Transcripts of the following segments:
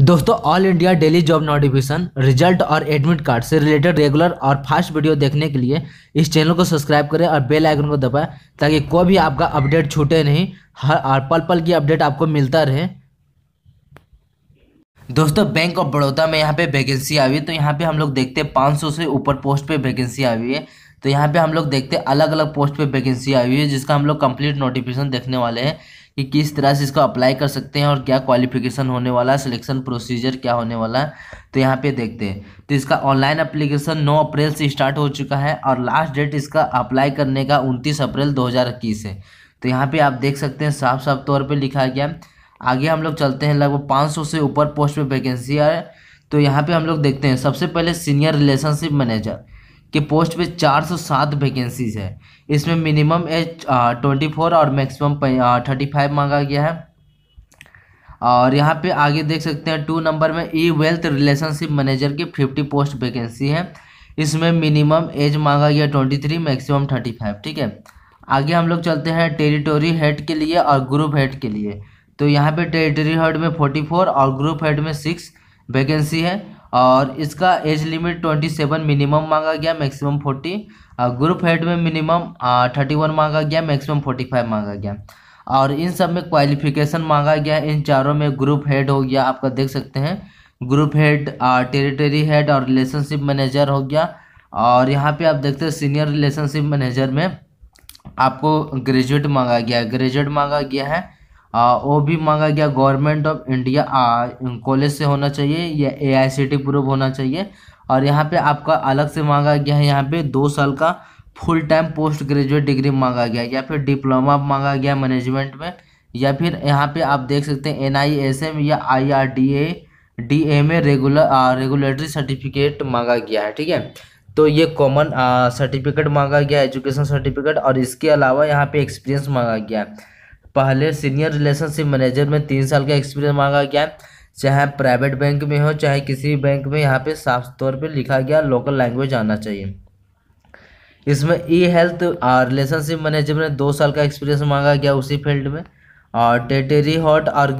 दोस्तों all India daily job notification result और admit card से रिलेटेड रेगुलर और फास्ट वीडियो देखने के लिए इस चैनल को सब्सक्राइब करें और बेल आइकन को दबाएं ताकि कोई भी आपका अपडेट छूटे नहीं हर और पल पल की अपडेट आपको मिलता रहे दोस्तों बैंक ऑफ बड़ौदा में यहाँ पे वैकेंसी आई है तो यहाँ पे हम लोग देखते हैं पाँच सौ से ऊपर पोस्ट पे वैकेंसी आई है तो यहाँ पे हम लोग देखते हैं अलग अलग पोस्ट पे वैकेंसी आई हुई है जिसका हम लोग कंप्लीट नोटिफिकेशन देखने वाले हैं कि किस तरह से इसको अप्लाई कर सकते हैं और क्या क्वालिफिकेशन होने वाला है सिलेक्शन प्रोसीजर क्या होने वाला है तो यहाँ पे देखते हैं तो इसका ऑनलाइन अप्लीकेशन 9 अप्रैल से स्टार्ट हो चुका है और लास्ट डेट इसका अप्लाई करने का 29 अप्रैल 2021 है तो यहाँ पे आप देख सकते हैं साफ साफ तौर पर लिखा गया आगे हम लोग चलते हैं लगभग पाँच से ऊपर पोस्ट पर वैकेंसी है तो यहाँ पर हम लोग देखते हैं सबसे पहले सीनियर रिलेशनशिप मैनेजर के पोस्ट पे 407 वैकेंसीज है इसमें मिनिमम एज ट्वेंटी फोर और मैक्सिमम थर्टी फाइव मांगा गया है और यहाँ पे आगे देख सकते हैं टू नंबर में ई वेल्थ रिलेशनशिप मैनेजर की फिफ्टी पोस्ट वैकेंसी है इसमें मिनिमम एज मांगा गया twenty three maximum thirty five ठीक है आगे हम लोग चलते हैं टेरिटोरी हेड के लिए और ग्रुप हेड के लिए तो यहाँ पे टेरिटोरी हेड में फोर्टी फोर और ग्रुप हेड में सिक्स वैकेंसी है और इसका age limit twenty seven minimum मांगा गया मैक्सिमम फोर्टी ग्रुप हेड में मिनिमम थर्टी वन मांगा गया मैक्सिमम फोर्टी फाइव मांगा गया और इन सब में क्वालिफिकेशन मांगा गया इन चारों में ग्रुप हेड हो गया आपका देख सकते हैं ग्रुप हेड टेरिटरी हेड और रिलेशनशिप मैनेजर हो गया और यहाँ पे आप देखते हैं सीनियर रिलेशनशिप मैनेजर में आपको ग्रेजुएट मांगा गया ग्रेजुएट मांगा गया है आ, वो भी मांगा गया गवर्नमेंट ऑफ इंडिया कॉलेज से होना चाहिए या ए आई सी टी प्रूव होना चाहिए और यहाँ पे आपका अलग से मांगा गया है यहाँ पे दो साल का full time post graduate degree मांगा गया या फिर डिप्लोमा मांगा गया मैनेजमेंट में या फिर यहाँ पे आप देख सकते हैं एन आई एस एम या I R D A D A में रेगुलर रेगुलेटरी सर्टिफिकेट मांगा गया है ठीक है तो ये कॉमन सर्टिफिकेट मांगा गया एजुकेशन सर्टिफिकेट और इसके अलावा यहाँ पे एक्सपीरियंस मांगा गया है पहले सीनियर रिलेशनशिप मैनेजर में तीन साल का एक्सपीरियंस मांगा गया है चाहे प्राइवेट बैंक में हो चाहे किसी भी बैंक में यहाँ पे साफ तौर पे लिखा गया लोकल लैंग्वेज आना चाहिए इसमें ई हेल्थ और रिलेशनशिप मैनेजर में दो साल का एक्सपीरियंस मांगा गया उसी फील्ड में और टेटेरी हॉट और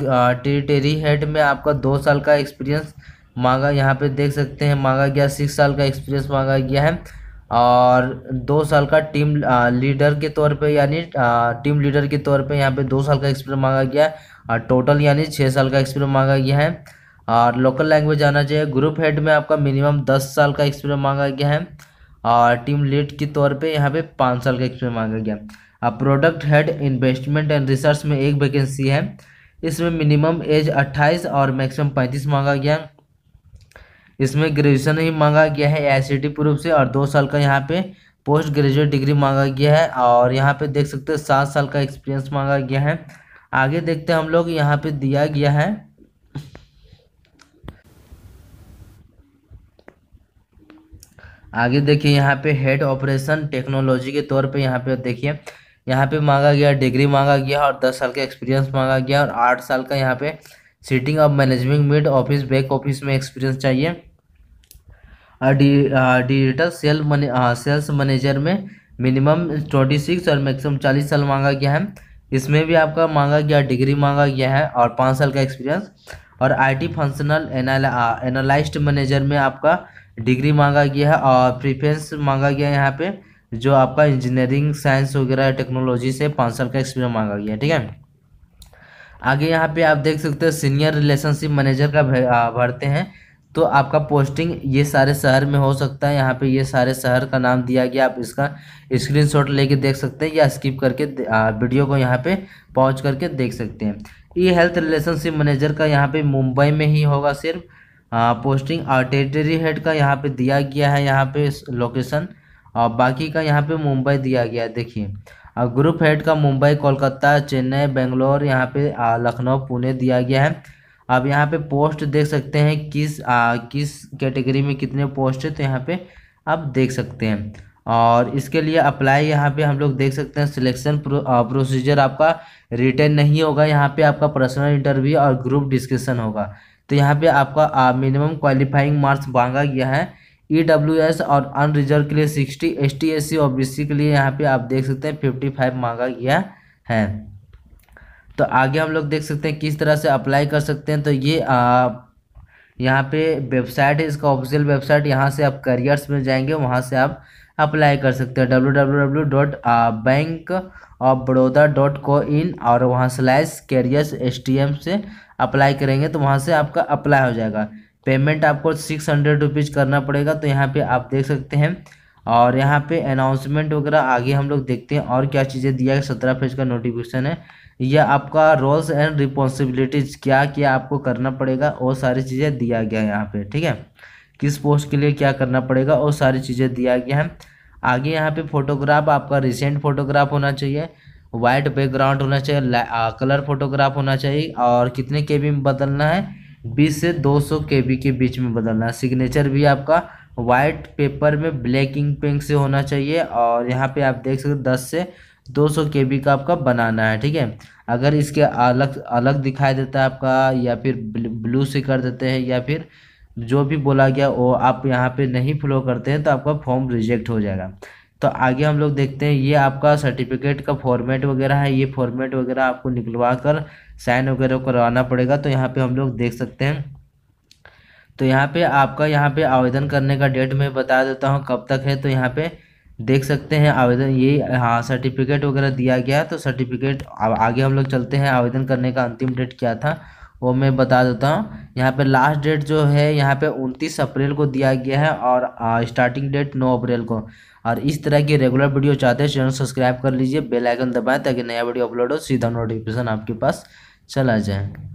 टेटेरी हेड में आपका दो साल का एक्सपीरियंस मांगा यहाँ पे देख सकते हैं मांगा गया सिक्स साल का एक्सपीरियंस मांगा गया है और दो साल का टीम लीडर के तौर पे यानी टीम लीडर के तौर पे यहाँ पे दो साल का एक्सपीरियंस मांगा गया है और टोटल यानी छः साल का एक्सपीरियंस मांगा गया है और लोकल लैंग्वेज आना चाहिए ग्रुप हेड में आपका मिनिमम दस साल का एक्सपीरियंस मांगा गया है और टीम लीड के तौर पे यहाँ पे पाँच साल का एक्सपीरियंस मांगा गया अब product head investment and research में एक वैकेंसी है इसमें मिनिमम एज अट्ठाईस और मैक्सिमम पैंतीस मांगा गया इसमें ग्रेजुएशन ही मांगा गया है ए प्रूफ e से और दो साल का यहाँ पे पोस्ट ग्रेजुएट डिग्री मांगा गया है और यहाँ पे देख सकते हैं सात साल का एक्सपीरियंस मांगा गया है आगे देखते हैं हम लोग यहाँ पे दिया गया है आगे देखिए यहाँ पे हेड ऑपरेशन टेक्नोलॉजी के तौर पे यहाँ पे देखिए यहाँ पे मांगा गया डिग्री मांगा गया और दस साल का एक्सपीरियंस मांगा गया और आठ साल का यहाँ पे सीटिंग अब management mid office back office में एक्सपीरियंस चाहिए डिजिटल सेल मने, सेल्स मैनेजर में मिनिमम ट्वेंटी सिक्स और मैक्सिमम चालीस साल मांगा गया है इसमें भी आपका मांगा गया डिग्री मांगा गया है और पाँच साल का एक्सपीरियंस और आईटी फंक्शनल एनालाइज्ड मैनेजर में आपका डिग्री मांगा गया है और प्रीफ्रेंस मांगा गया है यहाँ पे जो आपका इंजीनियरिंग साइंस वगैरह टेक्नोलॉजी से पाँच साल का एक्सपीरियंस मांगा गया है ठीक है आगे यहाँ पे आप देख सकते हो सीनियर रिलेशनशिप मैनेजर का भरते हैं तो आपका पोस्टिंग ये सारे शहर में हो सकता है यहाँ पे ये सारे शहर का नाम दिया गया आप इसका स्क्रीनशॉट लेके देख सकते हैं या स्किप करके वीडियो को यहाँ पे पहुँच करके देख सकते हैं ई हेल्थ रिलेशनशिप मैनेजर का यहाँ पे मुंबई में ही होगा सिर्फ आ, पोस्टिंग और टेरिटरी हेड का यहाँ पे दिया गया है यहाँ पे लोकेशन और बाकी का यहाँ पे मुंबई दिया गया है देखिए और ग्रुप हेड का मुंबई कोलकाता चेन्नई बेंगलोर यहाँ पे लखनऊ पुणे दिया गया है आप यहाँ पे पोस्ट देख सकते हैं किस आ, किस कैटेगरी में कितने पोस्ट है तो यहाँ पे आप देख सकते हैं और इसके लिए अप्लाई यहाँ पे हम लोग देख सकते हैं सिलेक्शन प्रो, प्रोसीजर आपका रिटर्न नहीं होगा यहाँ पे आपका पर्सनल इंटरव्यू और ग्रुप डिस्कशन होगा तो यहाँ पे आपका मिनिमम क्वालिफाइंग मार्क्स मांगा गया है ई डब्ल्यू एस और अनरिजर्व के लिए sixty S T S C और बी सी के लिए यहाँ पे आप देख सकते हैं फिफ्टी फाइव मांगा गया है तो आगे हम लोग देख सकते हैं किस तरह से अप्लाई कर सकते हैं तो ये यहाँ पे वेबसाइट है इसका ऑफिशियल वेबसाइट यहाँ से आप करियर्स में जाएंगे वहाँ से आप अप्लाई कर सकते हैं W W W dot bank of Baroda dot co in और वहाँ slash careers S T M से अप्लाई करेंगे तो वहाँ से आपका अप्लाई हो जाएगा पेमेंट आपको सिक्स हंड्रेड रुपीज़ करना पड़ेगा तो यहाँ पे आप देख सकते हैं और यहाँ पे अनाउंसमेंट वगैरह आगे हम लोग देखते हैं और क्या चीज़ें दिया है सत्रह फेज का नोटिफिकेशन है यह आपका रोल्स एंड रिस्पॉन्सिबिलिटीज़ क्या क्या आपको करना पड़ेगा वो सारी चीज़ें दिया गया है यहाँ पर ठीक है किस पोस्ट के लिए क्या करना पड़ेगा वो सारी चीज़ें दिया गया है आगे यहाँ पर फोटोग्राफ आपका रिसेंट फोटोग्राफ होना चाहिए वाइट बैकग्राउंड होना चाहिए कलर फोटोग्राफ होना चाहिए और कितने के में बदलना है बीस से दो सौ के बी के बीच में बदलना है सिग्नेचर भी आपका वाइट पेपर में ब्लैक इंक पेंक से होना चाहिए और यहाँ पे आप देख सकते हो दस से दो सौ के बी का आपका बनाना है ठीक है अगर इसके अलग अलग दिखाई देता है आपका या फिर ब्लू से कर देते हैं या फिर जो भी बोला गया वो आप यहाँ पे नहीं फ्लो करते हैं तो आपका फॉर्म रिजेक्ट हो जाएगा तो आगे हम लोग देखते हैं ये आपका सर्टिफिकेट का फॉर्मेट वगैरह है ये फॉर्मेट वगैरह आपको निकलवा कर साइन वगैरह करवाना पड़ेगा तो यहाँ पे हम लोग देख सकते हैं तो यहाँ पे आपका यहाँ पे आवेदन करने का डेट मैं बता देता हूँ कब तक है तो यहाँ पे देख सकते हैं आवेदन ये हाँ सर्टिफिकेट वगैरह दिया गया तो सर्टिफिकेट आगे हम लोग चलते हैं आवेदन करने का अंतिम डेट क्या था वो मैं बता देता हूँ यहाँ पे लास्ट डेट जो है यहाँ पे उनतीस अप्रैल को दिया गया है और स्टार्टिंग डेट नौ अप्रैल को और इस तरह की रेगुलर वीडियो चाहते हैं चैनल सब्सक्राइब कर लीजिए बेल आइकन दबाएं ताकि नया वीडियो अपलोड हो सीधा नोटिफिकेशन आपके पास चला जाए